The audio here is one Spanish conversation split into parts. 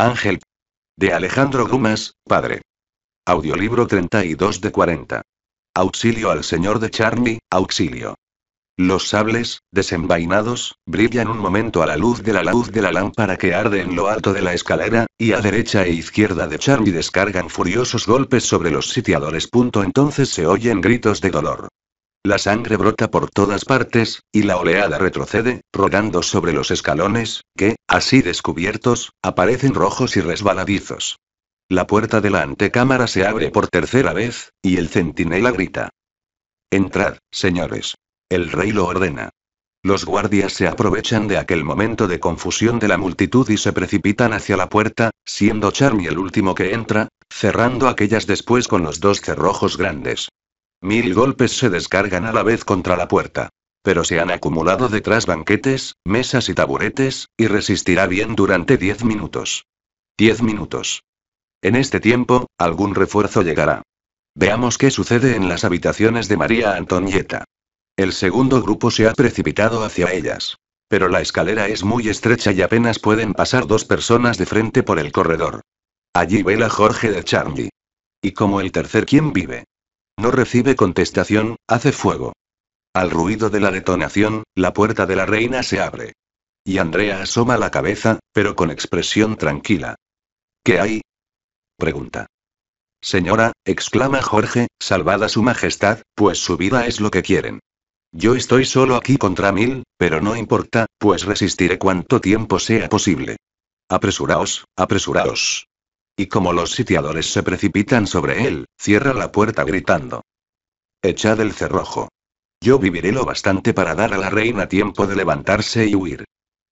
Ángel. De Alejandro Dumas, padre. Audiolibro 32 de 40. Auxilio al señor de Charlie, auxilio. Los sables, desenvainados, brillan un momento a la luz de la luz de la lámpara que arde en lo alto de la escalera, y a derecha e izquierda de Charlie descargan furiosos golpes sobre los sitiadores. Entonces se oyen gritos de dolor. La sangre brota por todas partes, y la oleada retrocede, rodando sobre los escalones, que, así descubiertos, aparecen rojos y resbaladizos. La puerta de la antecámara se abre por tercera vez, y el centinela grita. Entrad, señores. El rey lo ordena. Los guardias se aprovechan de aquel momento de confusión de la multitud y se precipitan hacia la puerta, siendo Charmy el último que entra, cerrando aquellas después con los dos cerrojos grandes. Mil golpes se descargan a la vez contra la puerta. Pero se han acumulado detrás banquetes, mesas y taburetes, y resistirá bien durante diez minutos. Diez minutos. En este tiempo, algún refuerzo llegará. Veamos qué sucede en las habitaciones de María Antonieta. El segundo grupo se ha precipitado hacia ellas. Pero la escalera es muy estrecha y apenas pueden pasar dos personas de frente por el corredor. Allí vela Jorge de Charlie. Y como el tercer quien vive, no recibe contestación, hace fuego. Al ruido de la detonación, la puerta de la reina se abre. Y Andrea asoma la cabeza, pero con expresión tranquila. ¿Qué hay? pregunta. Señora, exclama Jorge, salvada su majestad, pues su vida es lo que quieren. Yo estoy solo aquí contra mil, pero no importa, pues resistiré cuanto tiempo sea posible. Apresuraos, apresuraos. Y como los sitiadores se precipitan sobre él, cierra la puerta gritando. Echad el cerrojo. Yo viviré lo bastante para dar a la reina tiempo de levantarse y huir.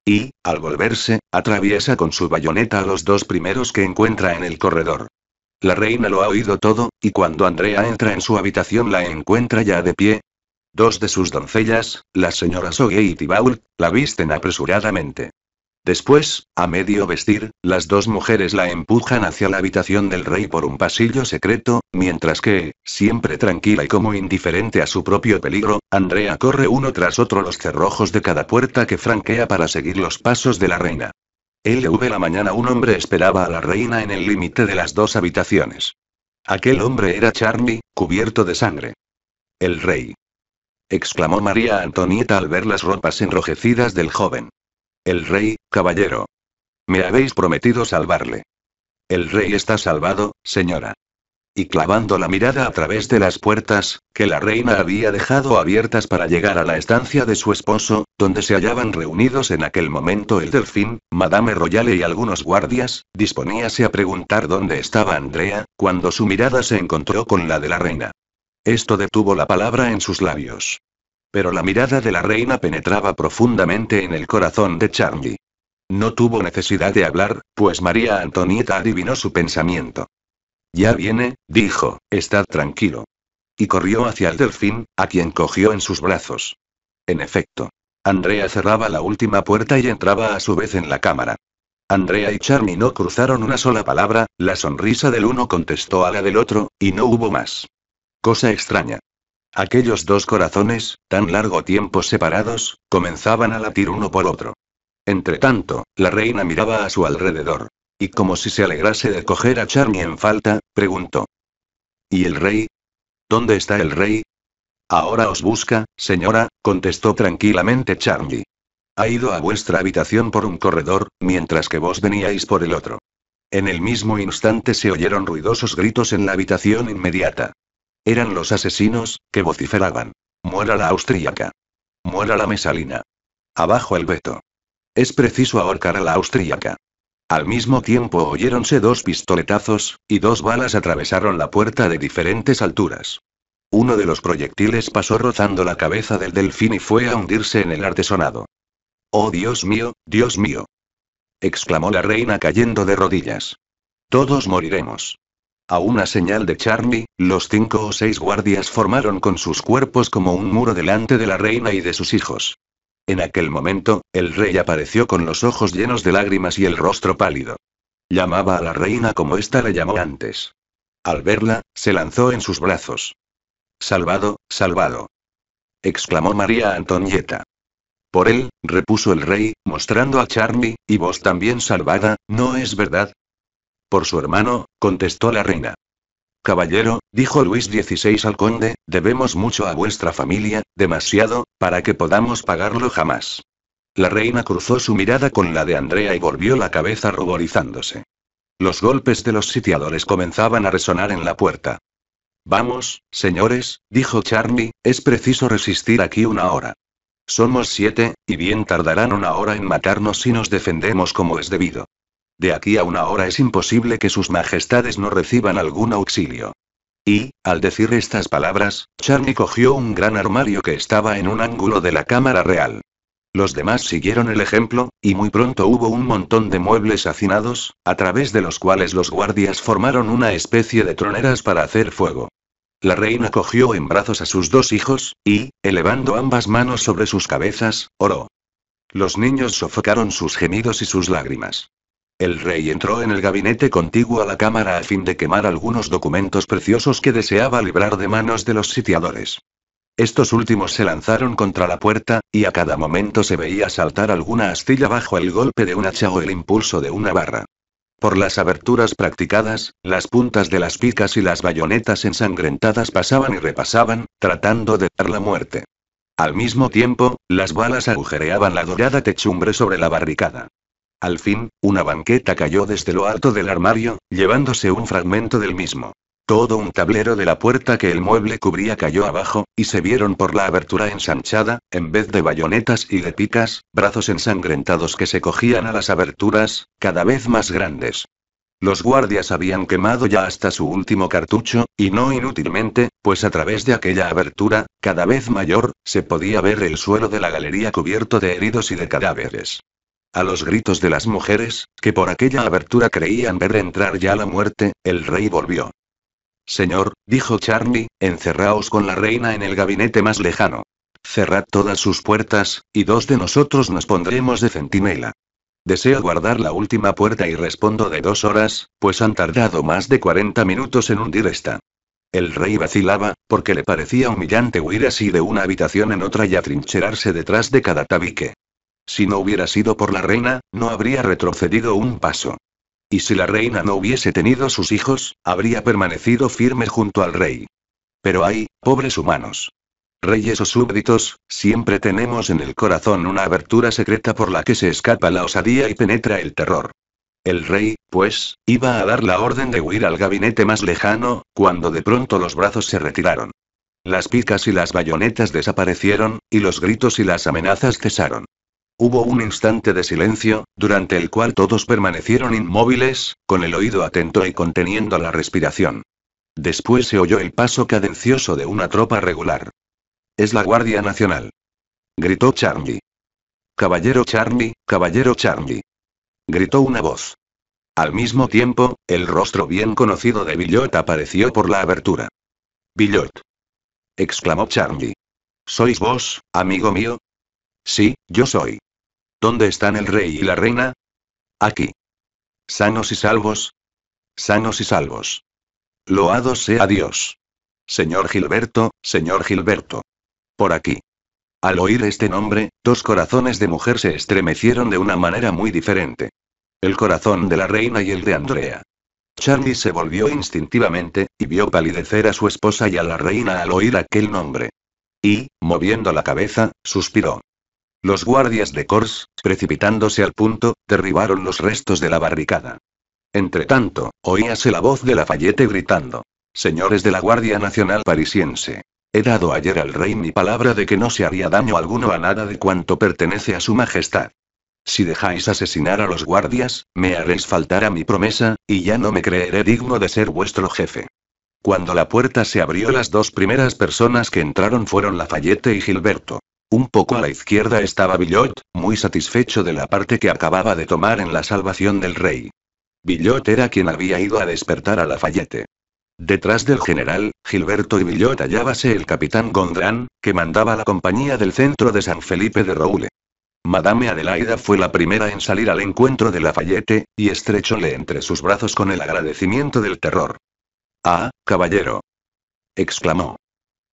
Y, al volverse, atraviesa con su bayoneta a los dos primeros que encuentra en el corredor. La reina lo ha oído todo, y cuando Andrea entra en su habitación la encuentra ya de pie. Dos de sus doncellas, las señoras O'Gate y Tivaul, la visten apresuradamente. Después, a medio vestir, las dos mujeres la empujan hacia la habitación del rey por un pasillo secreto, mientras que, siempre tranquila y como indiferente a su propio peligro, Andrea corre uno tras otro los cerrojos de cada puerta que franquea para seguir los pasos de la reina. LV la mañana un hombre esperaba a la reina en el límite de las dos habitaciones. Aquel hombre era Charlie, cubierto de sangre. El rey. exclamó María Antonieta al ver las ropas enrojecidas del joven. El rey, caballero. Me habéis prometido salvarle. El rey está salvado, señora. Y clavando la mirada a través de las puertas, que la reina había dejado abiertas para llegar a la estancia de su esposo, donde se hallaban reunidos en aquel momento el delfín, Madame Royale y algunos guardias, disponíase a preguntar dónde estaba Andrea, cuando su mirada se encontró con la de la reina. Esto detuvo la palabra en sus labios pero la mirada de la reina penetraba profundamente en el corazón de Charlie. No tuvo necesidad de hablar, pues María Antonieta adivinó su pensamiento. Ya viene, dijo, estad tranquilo. Y corrió hacia el delfín, a quien cogió en sus brazos. En efecto. Andrea cerraba la última puerta y entraba a su vez en la cámara. Andrea y Charmy no cruzaron una sola palabra, la sonrisa del uno contestó a la del otro, y no hubo más. Cosa extraña. Aquellos dos corazones, tan largo tiempo separados, comenzaban a latir uno por otro. Entretanto, la reina miraba a su alrededor. Y como si se alegrase de coger a Charmy en falta, preguntó. ¿Y el rey? ¿Dónde está el rey? Ahora os busca, señora, contestó tranquilamente Charmy. Ha ido a vuestra habitación por un corredor, mientras que vos veníais por el otro. En el mismo instante se oyeron ruidosos gritos en la habitación inmediata. Eran los asesinos, que vociferaban. Muera la austríaca. Muera la mesalina. Abajo el veto. Es preciso ahorcar a la austríaca. Al mismo tiempo oyéronse dos pistoletazos, y dos balas atravesaron la puerta de diferentes alturas. Uno de los proyectiles pasó rozando la cabeza del delfín y fue a hundirse en el artesonado. ¡Oh Dios mío, Dios mío! exclamó la reina cayendo de rodillas. Todos moriremos. A una señal de Charlie, los cinco o seis guardias formaron con sus cuerpos como un muro delante de la reina y de sus hijos. En aquel momento, el rey apareció con los ojos llenos de lágrimas y el rostro pálido. Llamaba a la reina como ésta le llamó antes. Al verla, se lanzó en sus brazos. Salvado, salvado. exclamó María Antonieta. Por él, repuso el rey, mostrando a Charlie, y vos también salvada, ¿no es verdad? Por su hermano, contestó la reina. Caballero, dijo Luis XVI al conde, debemos mucho a vuestra familia, demasiado, para que podamos pagarlo jamás. La reina cruzó su mirada con la de Andrea y volvió la cabeza ruborizándose. Los golpes de los sitiadores comenzaban a resonar en la puerta. Vamos, señores, dijo Charlie, es preciso resistir aquí una hora. Somos siete, y bien tardarán una hora en matarnos si nos defendemos como es debido. De aquí a una hora es imposible que sus majestades no reciban algún auxilio. Y, al decir estas palabras, Charney cogió un gran armario que estaba en un ángulo de la cámara real. Los demás siguieron el ejemplo, y muy pronto hubo un montón de muebles hacinados, a través de los cuales los guardias formaron una especie de troneras para hacer fuego. La reina cogió en brazos a sus dos hijos, y, elevando ambas manos sobre sus cabezas, oró. Los niños sofocaron sus gemidos y sus lágrimas. El rey entró en el gabinete contiguo a la cámara a fin de quemar algunos documentos preciosos que deseaba librar de manos de los sitiadores. Estos últimos se lanzaron contra la puerta, y a cada momento se veía saltar alguna astilla bajo el golpe de un hacha o el impulso de una barra. Por las aberturas practicadas, las puntas de las picas y las bayonetas ensangrentadas pasaban y repasaban, tratando de dar la muerte. Al mismo tiempo, las balas agujereaban la dorada techumbre sobre la barricada. Al fin, una banqueta cayó desde lo alto del armario, llevándose un fragmento del mismo. Todo un tablero de la puerta que el mueble cubría cayó abajo, y se vieron por la abertura ensanchada, en vez de bayonetas y de picas, brazos ensangrentados que se cogían a las aberturas, cada vez más grandes. Los guardias habían quemado ya hasta su último cartucho, y no inútilmente, pues a través de aquella abertura, cada vez mayor, se podía ver el suelo de la galería cubierto de heridos y de cadáveres. A los gritos de las mujeres, que por aquella abertura creían ver entrar ya la muerte, el rey volvió. Señor, dijo Charlie, encerraos con la reina en el gabinete más lejano. Cerrad todas sus puertas, y dos de nosotros nos pondremos de centinela. Deseo guardar la última puerta y respondo de dos horas, pues han tardado más de 40 minutos en hundir esta. El rey vacilaba, porque le parecía humillante huir así de una habitación en otra y atrincherarse detrás de cada tabique. Si no hubiera sido por la reina, no habría retrocedido un paso. Y si la reina no hubiese tenido sus hijos, habría permanecido firme junto al rey. Pero hay, pobres humanos. Reyes o súbditos, siempre tenemos en el corazón una abertura secreta por la que se escapa la osadía y penetra el terror. El rey, pues, iba a dar la orden de huir al gabinete más lejano, cuando de pronto los brazos se retiraron. Las picas y las bayonetas desaparecieron, y los gritos y las amenazas cesaron. Hubo un instante de silencio, durante el cual todos permanecieron inmóviles, con el oído atento y conteniendo la respiración. Después se oyó el paso cadencioso de una tropa regular. Es la Guardia Nacional. Gritó Charmy. Caballero Charmy, caballero Charmy. Gritó una voz. Al mismo tiempo, el rostro bien conocido de Billot apareció por la abertura. Billot. exclamó Charmy. ¿Sois vos, amigo mío? Sí, yo soy. ¿Dónde están el rey y la reina? Aquí. Sanos y salvos. Sanos y salvos. Loado sea Dios. Señor Gilberto, señor Gilberto. Por aquí. Al oír este nombre, dos corazones de mujer se estremecieron de una manera muy diferente. El corazón de la reina y el de Andrea. Charlie se volvió instintivamente, y vio palidecer a su esposa y a la reina al oír aquel nombre. Y, moviendo la cabeza, suspiró. Los guardias de Corse, precipitándose al punto, derribaron los restos de la barricada. Entretanto, oíase la voz de Lafayette gritando: Señores de la Guardia Nacional Parisiense. He dado ayer al rey mi palabra de que no se haría daño alguno a nada de cuanto pertenece a su majestad. Si dejáis asesinar a los guardias, me haréis faltar a mi promesa, y ya no me creeré digno de ser vuestro jefe. Cuando la puerta se abrió, las dos primeras personas que entraron fueron Lafayette y Gilberto. Un poco a la izquierda estaba Villot, muy satisfecho de la parte que acababa de tomar en la salvación del rey. Villot era quien había ido a despertar a Lafayette. Detrás del general, Gilberto y Villot hallábase el capitán Gondrán, que mandaba la compañía del centro de San Felipe de Roule. Madame Adelaida fue la primera en salir al encuentro de Lafayette, y estrechóle entre sus brazos con el agradecimiento del terror. Ah, caballero. exclamó.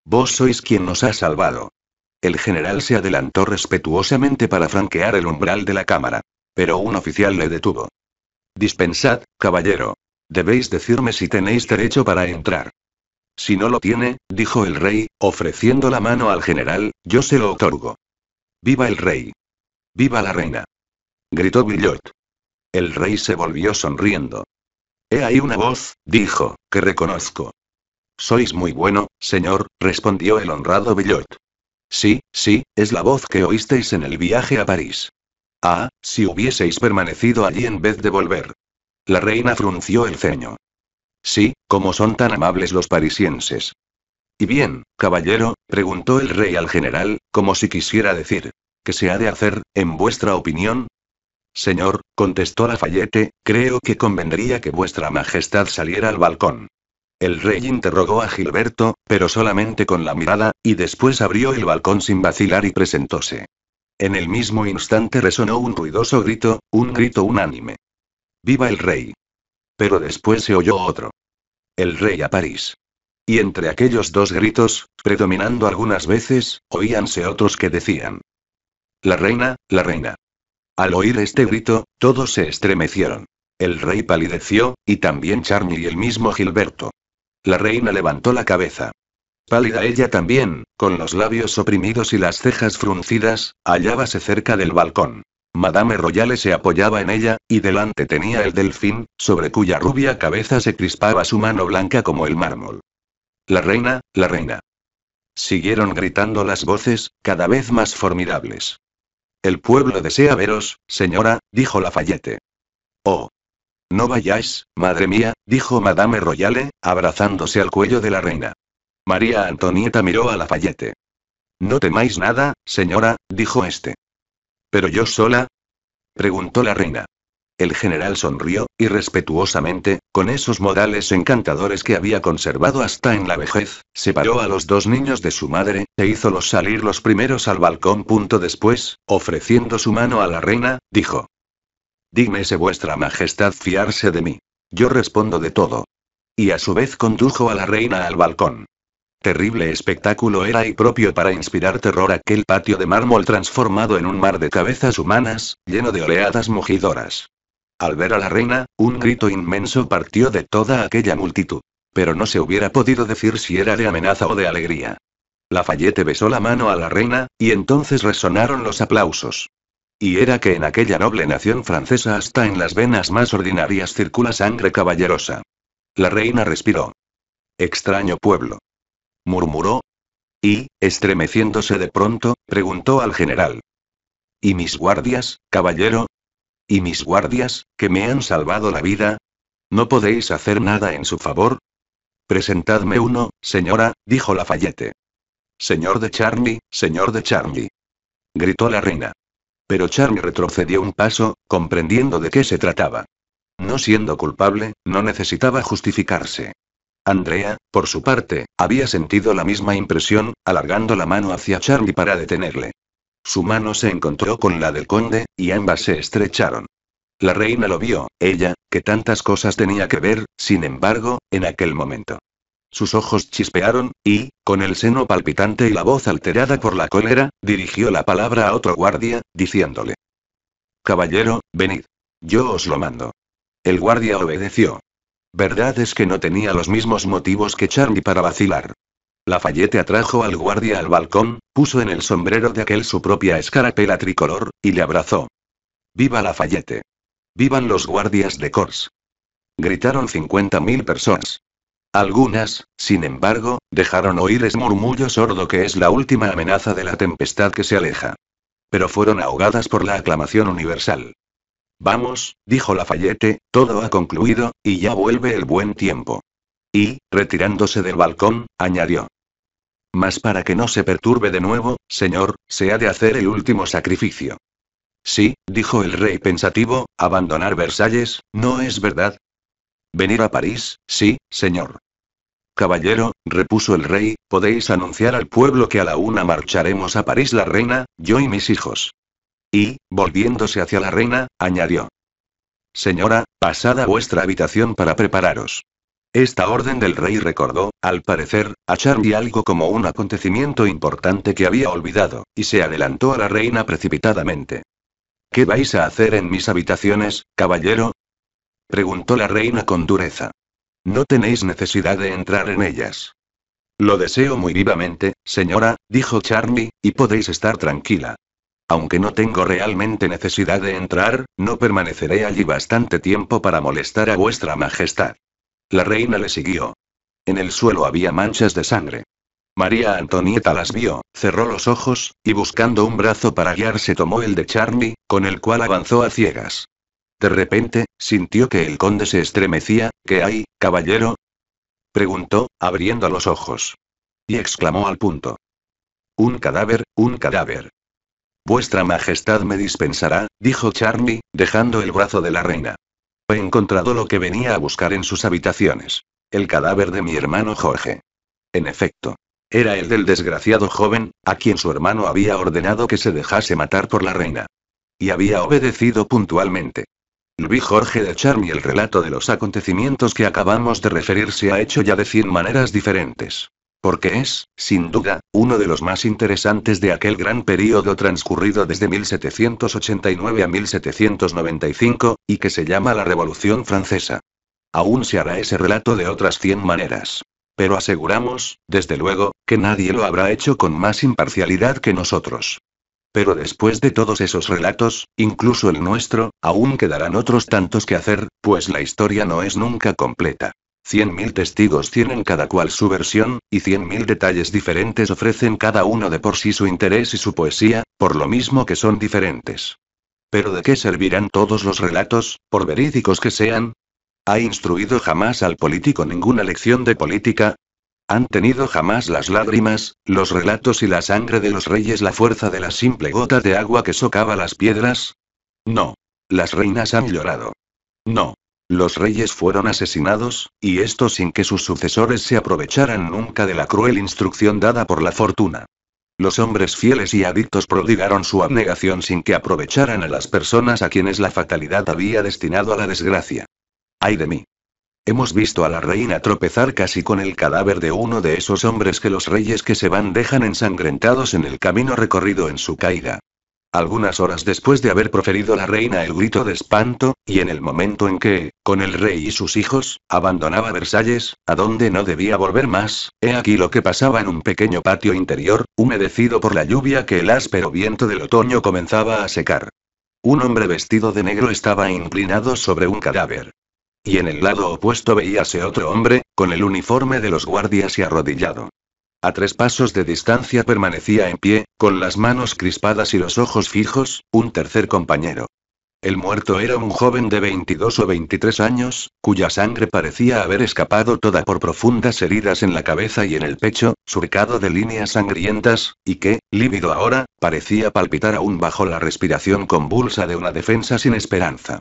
Vos sois quien nos ha salvado. El general se adelantó respetuosamente para franquear el umbral de la cámara. Pero un oficial le detuvo. Dispensad, caballero. Debéis decirme si tenéis derecho para entrar. Si no lo tiene, dijo el rey, ofreciendo la mano al general, yo se lo otorgo. ¡Viva el rey! ¡Viva la reina! gritó Villot. El rey se volvió sonriendo. He ahí una voz, dijo, que reconozco. Sois muy bueno, señor, respondió el honrado Villot. Sí, sí, es la voz que oísteis en el viaje a París. Ah, si hubieseis permanecido allí en vez de volver. La reina frunció el ceño. Sí, como son tan amables los parisienses. Y bien, caballero, preguntó el rey al general, como si quisiera decir, ¿qué se ha de hacer, en vuestra opinión? Señor, contestó Lafayette, creo que convendría que vuestra majestad saliera al balcón. El rey interrogó a Gilberto, pero solamente con la mirada, y después abrió el balcón sin vacilar y presentóse. En el mismo instante resonó un ruidoso grito, un grito unánime. ¡Viva el rey! Pero después se oyó otro. El rey a París. Y entre aquellos dos gritos, predominando algunas veces, oíanse otros que decían. La reina, la reina. Al oír este grito, todos se estremecieron. El rey palideció, y también Charmy y el mismo Gilberto. La reina levantó la cabeza. Pálida ella también, con los labios oprimidos y las cejas fruncidas, hallábase cerca del balcón. Madame Royale se apoyaba en ella, y delante tenía el delfín, sobre cuya rubia cabeza se crispaba su mano blanca como el mármol. La reina, la reina. Siguieron gritando las voces, cada vez más formidables. El pueblo desea veros, señora, dijo Lafayette. Oh, no vayáis, madre mía, dijo Madame Royale, abrazándose al cuello de la reina. María Antonieta miró a fallete. No temáis nada, señora, dijo este. ¿Pero yo sola? preguntó la reina. El general sonrió, y respetuosamente, con esos modales encantadores que había conservado hasta en la vejez, separó a los dos niños de su madre, e hizo los salir los primeros al balcón. Punto después, ofreciendo su mano a la reina, dijo. Dígnese vuestra majestad fiarse de mí. Yo respondo de todo. Y a su vez condujo a la reina al balcón. Terrible espectáculo era y propio para inspirar terror aquel patio de mármol transformado en un mar de cabezas humanas, lleno de oleadas mugidoras. Al ver a la reina, un grito inmenso partió de toda aquella multitud. Pero no se hubiera podido decir si era de amenaza o de alegría. Lafayette besó la mano a la reina, y entonces resonaron los aplausos. Y era que en aquella noble nación francesa hasta en las venas más ordinarias circula sangre caballerosa. La reina respiró. Extraño pueblo. Murmuró. Y, estremeciéndose de pronto, preguntó al general. ¿Y mis guardias, caballero? ¿Y mis guardias, que me han salvado la vida? ¿No podéis hacer nada en su favor? Presentadme uno, señora, dijo Lafayette. Señor de Charlie, señor de Charlie. Gritó la reina. Pero Charlie retrocedió un paso, comprendiendo de qué se trataba. No siendo culpable, no necesitaba justificarse. Andrea, por su parte, había sentido la misma impresión, alargando la mano hacia Charlie para detenerle. Su mano se encontró con la del conde, y ambas se estrecharon. La reina lo vio, ella, que tantas cosas tenía que ver, sin embargo, en aquel momento. Sus ojos chispearon, y, con el seno palpitante y la voz alterada por la cólera, dirigió la palabra a otro guardia, diciéndole. Caballero, venid. Yo os lo mando. El guardia obedeció. Verdad es que no tenía los mismos motivos que Charlie para vacilar. Lafayette atrajo al guardia al balcón, puso en el sombrero de aquel su propia escarapela tricolor, y le abrazó. ¡Viva Lafayette! ¡Vivan los guardias de Cors! Gritaron 50.000 personas. Algunas, sin embargo, dejaron oír ese murmullo sordo que es la última amenaza de la tempestad que se aleja. Pero fueron ahogadas por la aclamación universal. Vamos, dijo Lafayette, todo ha concluido, y ya vuelve el buen tiempo. Y, retirándose del balcón, añadió. Mas para que no se perturbe de nuevo, señor, se ha de hacer el último sacrificio. Sí, dijo el rey pensativo, abandonar Versalles, ¿no es verdad? Venir a París, sí, señor. Caballero, repuso el rey, podéis anunciar al pueblo que a la una marcharemos a París la reina, yo y mis hijos. Y, volviéndose hacia la reina, añadió. Señora, pasad a vuestra habitación para prepararos. Esta orden del rey recordó, al parecer, a Charlie algo como un acontecimiento importante que había olvidado, y se adelantó a la reina precipitadamente. ¿Qué vais a hacer en mis habitaciones, caballero? preguntó la reina con dureza. No tenéis necesidad de entrar en ellas. Lo deseo muy vivamente, señora, dijo Charlie, y podéis estar tranquila. Aunque no tengo realmente necesidad de entrar, no permaneceré allí bastante tiempo para molestar a vuestra majestad. La reina le siguió. En el suelo había manchas de sangre. María Antonieta las vio, cerró los ojos, y buscando un brazo para guiarse tomó el de Charlie, con el cual avanzó a ciegas. De repente, sintió que el conde se estremecía. ¿Qué hay, caballero? preguntó, abriendo los ojos. Y exclamó al punto. Un cadáver, un cadáver. Vuestra Majestad me dispensará, dijo Charlie, dejando el brazo de la reina. He encontrado lo que venía a buscar en sus habitaciones. El cadáver de mi hermano Jorge. En efecto. Era el del desgraciado joven, a quien su hermano había ordenado que se dejase matar por la reina. Y había obedecido puntualmente. Luis Jorge de Charmi el relato de los acontecimientos que acabamos de referir se ha hecho ya de cien maneras diferentes. Porque es, sin duda, uno de los más interesantes de aquel gran período transcurrido desde 1789 a 1795, y que se llama la Revolución Francesa. Aún se hará ese relato de otras cien maneras. Pero aseguramos, desde luego, que nadie lo habrá hecho con más imparcialidad que nosotros. Pero después de todos esos relatos, incluso el nuestro, aún quedarán otros tantos que hacer, pues la historia no es nunca completa. Cien mil testigos tienen cada cual su versión, y cien mil detalles diferentes ofrecen cada uno de por sí su interés y su poesía, por lo mismo que son diferentes. Pero ¿de qué servirán todos los relatos, por verídicos que sean? ¿Ha instruido jamás al político ninguna lección de política? ¿Han tenido jamás las lágrimas, los relatos y la sangre de los reyes la fuerza de la simple gota de agua que socava las piedras? No. Las reinas han llorado. No. Los reyes fueron asesinados, y esto sin que sus sucesores se aprovecharan nunca de la cruel instrucción dada por la fortuna. Los hombres fieles y adictos prodigaron su abnegación sin que aprovecharan a las personas a quienes la fatalidad había destinado a la desgracia. ¡Ay de mí! Hemos visto a la reina tropezar casi con el cadáver de uno de esos hombres que los reyes que se van dejan ensangrentados en el camino recorrido en su caída. Algunas horas después de haber proferido la reina el grito de espanto, y en el momento en que, con el rey y sus hijos, abandonaba Versalles, a donde no debía volver más, he aquí lo que pasaba en un pequeño patio interior, humedecido por la lluvia que el áspero viento del otoño comenzaba a secar. Un hombre vestido de negro estaba inclinado sobre un cadáver y en el lado opuesto veíase otro hombre, con el uniforme de los guardias y arrodillado. A tres pasos de distancia permanecía en pie, con las manos crispadas y los ojos fijos, un tercer compañero. El muerto era un joven de 22 o 23 años, cuya sangre parecía haber escapado toda por profundas heridas en la cabeza y en el pecho, surcado de líneas sangrientas, y que, lívido ahora, parecía palpitar aún bajo la respiración convulsa de una defensa sin esperanza.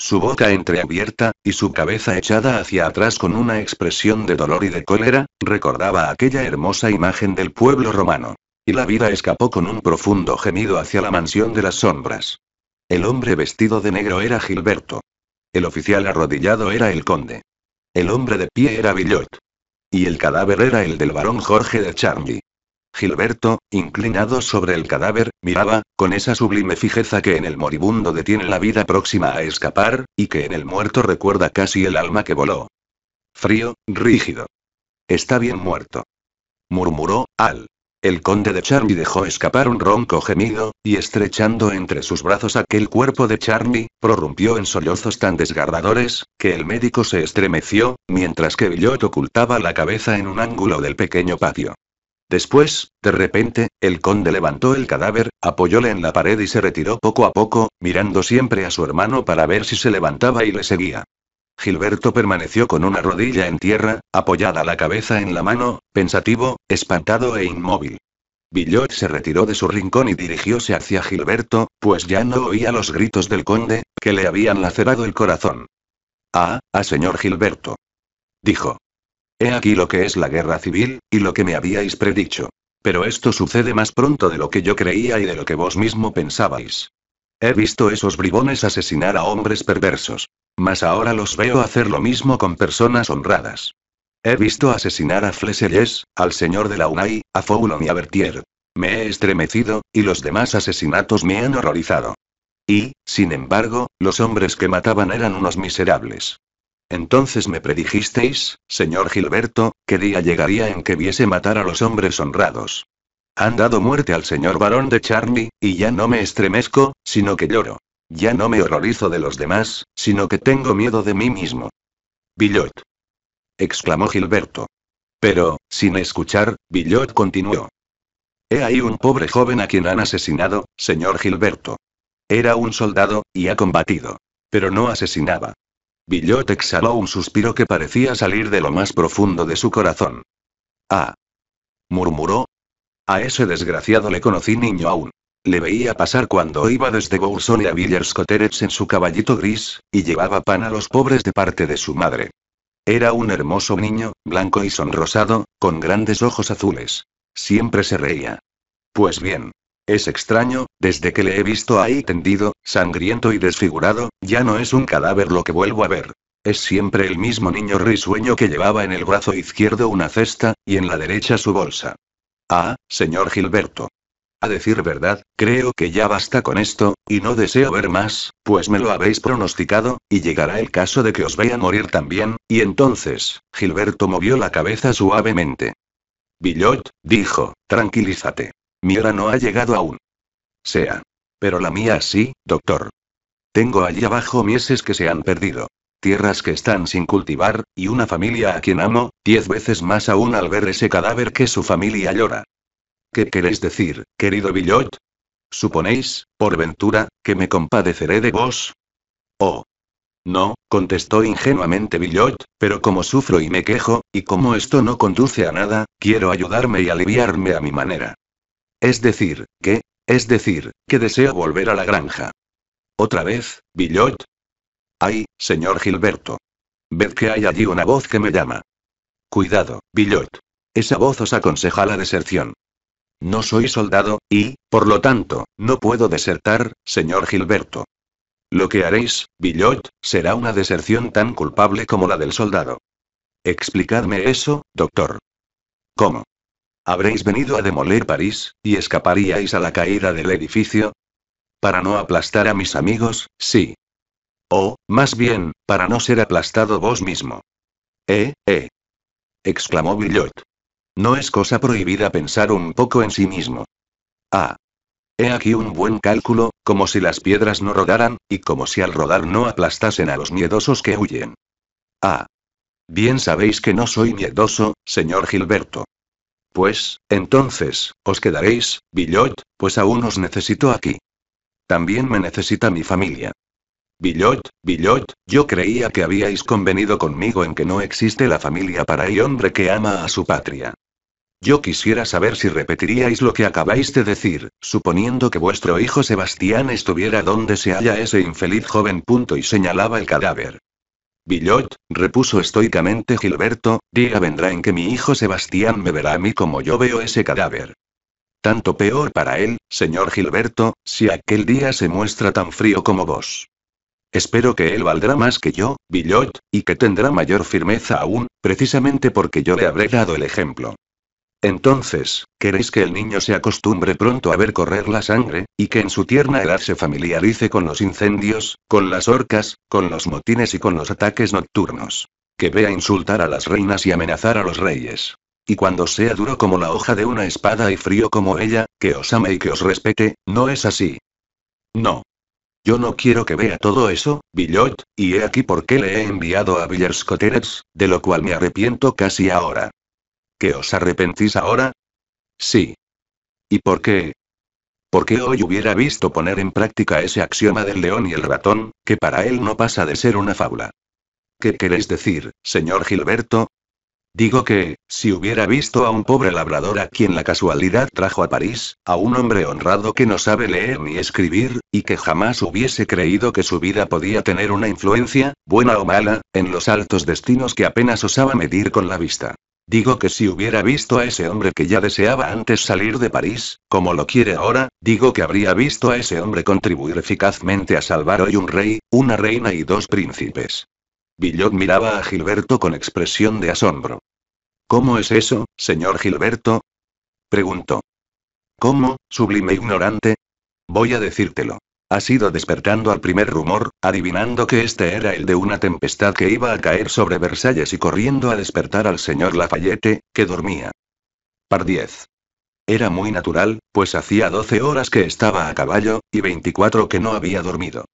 Su boca entreabierta, y su cabeza echada hacia atrás con una expresión de dolor y de cólera, recordaba aquella hermosa imagen del pueblo romano. Y la vida escapó con un profundo gemido hacia la mansión de las sombras. El hombre vestido de negro era Gilberto. El oficial arrodillado era el conde. El hombre de pie era Villot. Y el cadáver era el del barón Jorge de Charny. Gilberto, inclinado sobre el cadáver, miraba, con esa sublime fijeza que en el moribundo detiene la vida próxima a escapar, y que en el muerto recuerda casi el alma que voló. Frío, rígido. Está bien muerto. Murmuró, Al. El conde de Charlie dejó escapar un ronco gemido, y estrechando entre sus brazos aquel cuerpo de Charlie, prorrumpió en sollozos tan desgarradores, que el médico se estremeció, mientras que Villot ocultaba la cabeza en un ángulo del pequeño patio. Después, de repente, el conde levantó el cadáver, apoyóle en la pared y se retiró poco a poco, mirando siempre a su hermano para ver si se levantaba y le seguía. Gilberto permaneció con una rodilla en tierra, apoyada la cabeza en la mano, pensativo, espantado e inmóvil. Villot se retiró de su rincón y dirigióse hacia Gilberto, pues ya no oía los gritos del conde, que le habían lacerado el corazón. Ah, a ah, señor Gilberto. Dijo. He aquí lo que es la guerra civil, y lo que me habíais predicho. Pero esto sucede más pronto de lo que yo creía y de lo que vos mismo pensabais. He visto esos bribones asesinar a hombres perversos. Mas ahora los veo hacer lo mismo con personas honradas. He visto asesinar a Fleselles, al señor de la UNAI, a Foulon y a Bertier. Me he estremecido, y los demás asesinatos me han horrorizado. Y, sin embargo, los hombres que mataban eran unos miserables. Entonces me predijisteis, señor Gilberto, que día llegaría en que viese matar a los hombres honrados. Han dado muerte al señor barón de Charny, y ya no me estremezco, sino que lloro. Ya no me horrorizo de los demás, sino que tengo miedo de mí mismo. —¡Billot! exclamó Gilberto. Pero, sin escuchar, Billot continuó. He ahí un pobre joven a quien han asesinado, señor Gilberto. Era un soldado, y ha combatido. Pero no asesinaba. Billot exhaló un suspiro que parecía salir de lo más profundo de su corazón. Ah. murmuró. A ese desgraciado le conocí niño aún. Le veía pasar cuando iba desde Bourson a Villers Cotterets en su caballito gris, y llevaba pan a los pobres de parte de su madre. Era un hermoso niño, blanco y sonrosado, con grandes ojos azules. Siempre se reía. Pues bien, es extraño, desde que le he visto ahí tendido, sangriento y desfigurado, ya no es un cadáver lo que vuelvo a ver. Es siempre el mismo niño risueño que llevaba en el brazo izquierdo una cesta, y en la derecha su bolsa. Ah, señor Gilberto. A decir verdad, creo que ya basta con esto, y no deseo ver más, pues me lo habéis pronosticado, y llegará el caso de que os vea morir también, y entonces, Gilberto movió la cabeza suavemente. Billot, dijo, tranquilízate. Mi hora no ha llegado aún. Sea. Pero la mía sí, doctor. Tengo allí abajo mieses que se han perdido. Tierras que están sin cultivar, y una familia a quien amo, diez veces más aún al ver ese cadáver que su familia llora. ¿Qué queréis decir, querido Villot? ¿Suponéis, por ventura, que me compadeceré de vos? Oh. No, contestó ingenuamente Villot, pero como sufro y me quejo, y como esto no conduce a nada, quiero ayudarme y aliviarme a mi manera. Es decir, que, es decir, que deseo volver a la granja. ¿Otra vez, Billot? Ay, señor Gilberto. Ved que hay allí una voz que me llama. Cuidado, Billot. Esa voz os aconseja la deserción. No soy soldado, y, por lo tanto, no puedo desertar, señor Gilberto. Lo que haréis, Billot, será una deserción tan culpable como la del soldado. Explicadme eso, doctor. ¿Cómo? ¿Habréis venido a demoler París, y escaparíais a la caída del edificio? Para no aplastar a mis amigos, sí. O, más bien, para no ser aplastado vos mismo. Eh, eh. exclamó Villot. No es cosa prohibida pensar un poco en sí mismo. Ah. He aquí un buen cálculo, como si las piedras no rodaran, y como si al rodar no aplastasen a los miedosos que huyen. Ah. Bien sabéis que no soy miedoso, señor Gilberto. Pues, entonces, os quedaréis, Billot, pues aún os necesito aquí. También me necesita mi familia. Billot, Billot, yo creía que habíais convenido conmigo en que no existe la familia para el hombre que ama a su patria. Yo quisiera saber si repetiríais lo que acabáis de decir, suponiendo que vuestro hijo Sebastián estuviera donde se halla ese infeliz joven. Punto y señalaba el cadáver. Villot, repuso estoicamente Gilberto, día vendrá en que mi hijo Sebastián me verá a mí como yo veo ese cadáver. Tanto peor para él, señor Gilberto, si aquel día se muestra tan frío como vos. Espero que él valdrá más que yo, Villot, y que tendrá mayor firmeza aún, precisamente porque yo le habré dado el ejemplo. Entonces, ¿queréis que el niño se acostumbre pronto a ver correr la sangre, y que en su tierna edad se familiarice con los incendios, con las orcas, con los motines y con los ataques nocturnos? Que vea insultar a las reinas y amenazar a los reyes. Y cuando sea duro como la hoja de una espada y frío como ella, que os ame y que os respete, no es así. No. Yo no quiero que vea todo eso, Billot, y he aquí por qué le he enviado a Cotterets, de lo cual me arrepiento casi ahora. ¿Que os arrepentís ahora? Sí. ¿Y por qué? Porque hoy hubiera visto poner en práctica ese axioma del león y el ratón, que para él no pasa de ser una fábula. ¿Qué queréis decir, señor Gilberto? Digo que, si hubiera visto a un pobre labrador a quien la casualidad trajo a París, a un hombre honrado que no sabe leer ni escribir, y que jamás hubiese creído que su vida podía tener una influencia, buena o mala, en los altos destinos que apenas osaba medir con la vista. Digo que si hubiera visto a ese hombre que ya deseaba antes salir de París, como lo quiere ahora, digo que habría visto a ese hombre contribuir eficazmente a salvar hoy un rey, una reina y dos príncipes. Villot miraba a Gilberto con expresión de asombro. ¿Cómo es eso, señor Gilberto? preguntó. ¿Cómo, sublime ignorante? Voy a decírtelo. Ha sido despertando al primer rumor, adivinando que este era el de una tempestad que iba a caer sobre Versalles y corriendo a despertar al señor Lafayette, que dormía. Par 10. Era muy natural, pues hacía 12 horas que estaba a caballo, y 24 que no había dormido.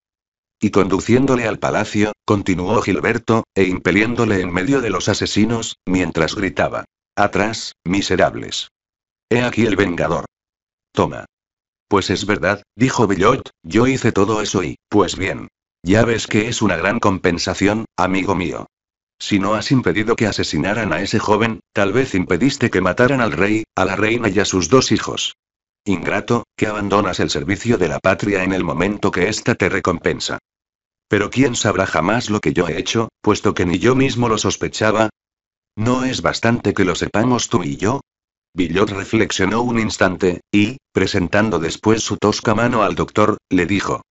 Y conduciéndole al palacio, continuó Gilberto, e impeliéndole en medio de los asesinos, mientras gritaba. Atrás, miserables. He aquí el vengador. Toma. Pues es verdad, dijo Bellot, yo hice todo eso y, pues bien. Ya ves que es una gran compensación, amigo mío. Si no has impedido que asesinaran a ese joven, tal vez impediste que mataran al rey, a la reina y a sus dos hijos. Ingrato, que abandonas el servicio de la patria en el momento que ésta te recompensa. Pero quién sabrá jamás lo que yo he hecho, puesto que ni yo mismo lo sospechaba. ¿No es bastante que lo sepamos tú y yo, Billot reflexionó un instante, y, presentando después su tosca mano al doctor, le dijo.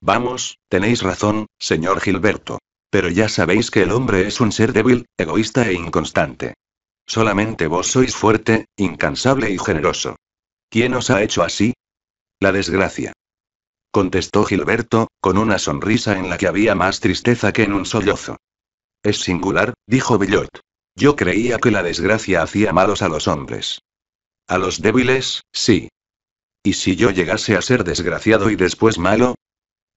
Vamos, tenéis razón, señor Gilberto. Pero ya sabéis que el hombre es un ser débil, egoísta e inconstante. Solamente vos sois fuerte, incansable y generoso. ¿Quién os ha hecho así? La desgracia. Contestó Gilberto, con una sonrisa en la que había más tristeza que en un sollozo. Es singular, dijo Billot. Yo creía que la desgracia hacía malos a los hombres. A los débiles, sí. ¿Y si yo llegase a ser desgraciado y después malo?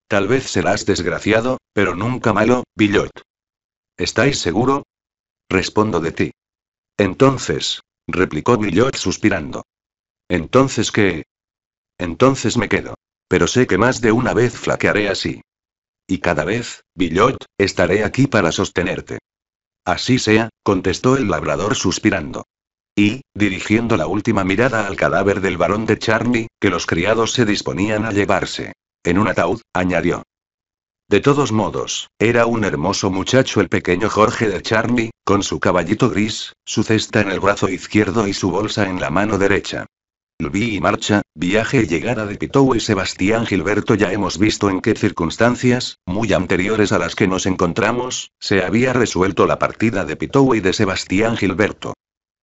Tal vez serás desgraciado, pero nunca malo, Billot. ¿Estáis seguro? Respondo de ti. Entonces, replicó Billot suspirando. Entonces qué? Entonces me quedo. Pero sé que más de una vez flaquearé así. Y cada vez, Billot, estaré aquí para sostenerte. Así sea, contestó el labrador suspirando. Y, dirigiendo la última mirada al cadáver del varón de Charlie, que los criados se disponían a llevarse. En un ataúd, añadió. De todos modos, era un hermoso muchacho el pequeño Jorge de Charlie, con su caballito gris, su cesta en el brazo izquierdo y su bolsa en la mano derecha. Vi y marcha, viaje y llegada de Pitou y Sebastián Gilberto ya hemos visto en qué circunstancias, muy anteriores a las que nos encontramos, se había resuelto la partida de Pitou y de Sebastián Gilberto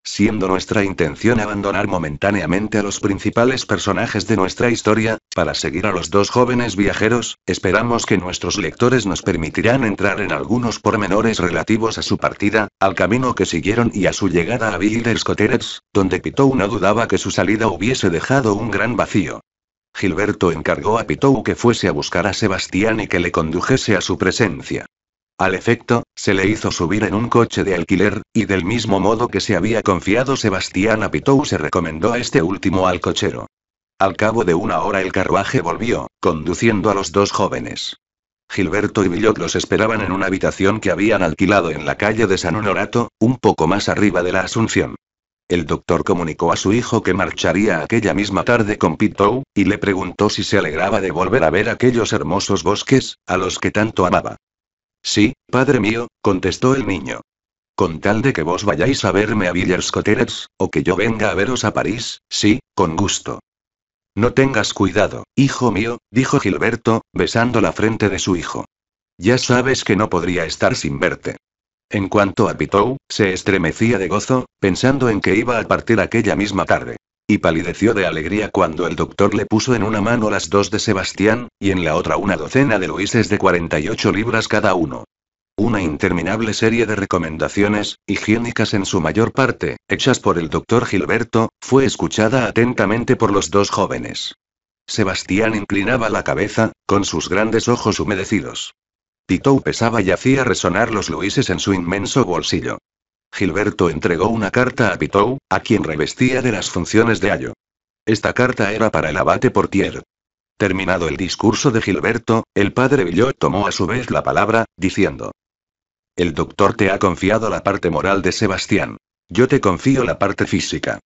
siendo nuestra intención abandonar momentáneamente a los principales personajes de nuestra historia, para seguir a los dos jóvenes viajeros, esperamos que nuestros lectores nos permitirán entrar en algunos pormenores relativos a su partida, al camino que siguieron y a su llegada a de donde Pitou no dudaba que su salida hubiese dejado un gran vacío. Gilberto encargó a Pitou que fuese a buscar a Sebastián y que le condujese a su presencia. Al efecto, se le hizo subir en un coche de alquiler, y del mismo modo que se había confiado Sebastián a Pitou se recomendó a este último al cochero. Al cabo de una hora el carruaje volvió, conduciendo a los dos jóvenes. Gilberto y Villot los esperaban en una habitación que habían alquilado en la calle de San Honorato, un poco más arriba de la Asunción. El doctor comunicó a su hijo que marcharía aquella misma tarde con Pitou, y le preguntó si se alegraba de volver a ver aquellos hermosos bosques, a los que tanto amaba. Sí, padre mío, contestó el niño. Con tal de que vos vayáis a verme a Villers-Cotterets, o que yo venga a veros a París, sí, con gusto. No tengas cuidado, hijo mío, dijo Gilberto, besando la frente de su hijo. Ya sabes que no podría estar sin verte. En cuanto a Pitou, se estremecía de gozo, pensando en que iba a partir aquella misma tarde y palideció de alegría cuando el doctor le puso en una mano las dos de Sebastián, y en la otra una docena de luises de 48 libras cada uno. Una interminable serie de recomendaciones, higiénicas en su mayor parte, hechas por el doctor Gilberto, fue escuchada atentamente por los dos jóvenes. Sebastián inclinaba la cabeza, con sus grandes ojos humedecidos. Tito pesaba y hacía resonar los luises en su inmenso bolsillo. Gilberto entregó una carta a Pitou, a quien revestía de las funciones de ayo. Esta carta era para el abate Portier. Terminado el discurso de Gilberto, el padre Villot tomó a su vez la palabra, diciendo: El doctor te ha confiado la parte moral de Sebastián. Yo te confío la parte física.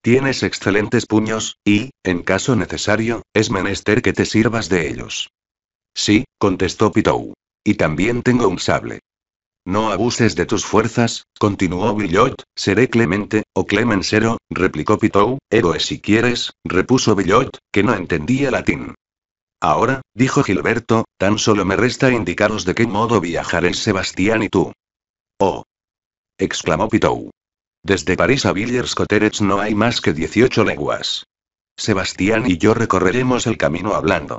Tienes excelentes puños, y, en caso necesario, es menester que te sirvas de ellos. Sí, contestó Pitou. Y también tengo un sable. No abuses de tus fuerzas, continuó Villot, seré clemente, o clemencero, replicó Pitou, héroe si quieres, repuso Billot, que no entendía latín. Ahora, dijo Gilberto, tan solo me resta indicaros de qué modo viajaréis Sebastián y tú. Oh. exclamó Pitou. Desde París a Villers-Cotterets no hay más que 18 leguas. Sebastián y yo recorreremos el camino hablando.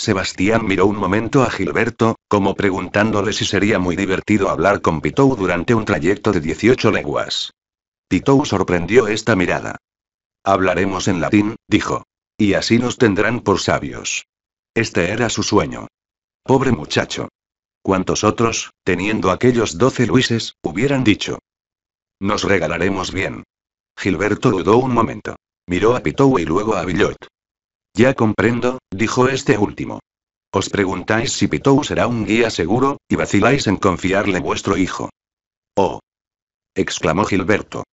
Sebastián miró un momento a Gilberto, como preguntándole si sería muy divertido hablar con Pitou durante un trayecto de 18 leguas. Pitou sorprendió esta mirada. Hablaremos en latín, dijo. Y así nos tendrán por sabios. Este era su sueño. Pobre muchacho. ¿Cuántos otros, teniendo aquellos doce luises, hubieran dicho? Nos regalaremos bien. Gilberto dudó un momento. Miró a Pitou y luego a Billot. Ya comprendo, dijo este último. Os preguntáis si Pitou será un guía seguro, y vaciláis en confiarle vuestro hijo. Oh. exclamó Gilberto.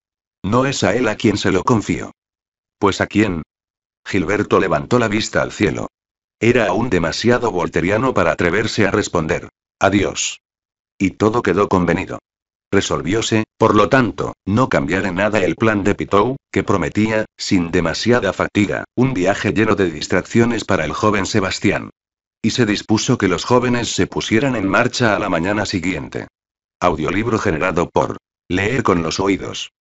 No es a él a quien se lo confío. Pues a quién. Gilberto levantó la vista al cielo. Era aún demasiado volteriano para atreverse a responder. Adiós. Y todo quedó convenido. Resolvióse, por lo tanto, no cambiar en nada el plan de Pitou, que prometía, sin demasiada fatiga, un viaje lleno de distracciones para el joven Sebastián. Y se dispuso que los jóvenes se pusieran en marcha a la mañana siguiente. Audiolibro generado por Leer con los oídos.